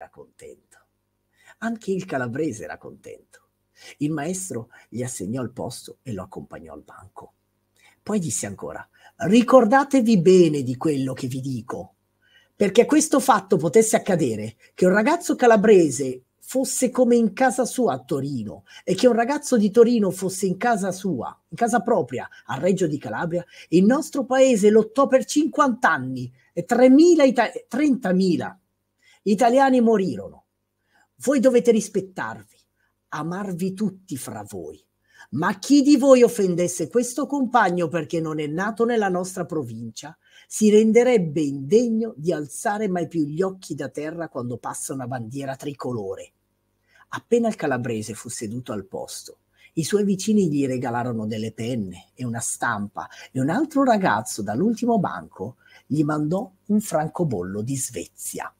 era contento. Anche il calabrese era contento. Il maestro gli assegnò il posto e lo accompagnò al banco. Poi disse ancora, ricordatevi bene di quello che vi dico, perché questo fatto potesse accadere, che un ragazzo calabrese fosse come in casa sua a Torino e che un ragazzo di Torino fosse in casa sua, in casa propria, a Reggio di Calabria, il nostro paese lottò per 50 anni e 30.000, Ita- 30.000 gli italiani morirono. Voi dovete rispettarvi, amarvi tutti fra voi. Ma chi di voi offendesse questo compagno perché non è nato nella nostra provincia, si renderebbe indegno di alzare mai più gli occhi da terra quando passa una bandiera tricolore. Appena il calabrese fu seduto al posto, i suoi vicini gli regalarono delle penne e una stampa e un altro ragazzo dall'ultimo banco gli mandò un francobollo di Svezia.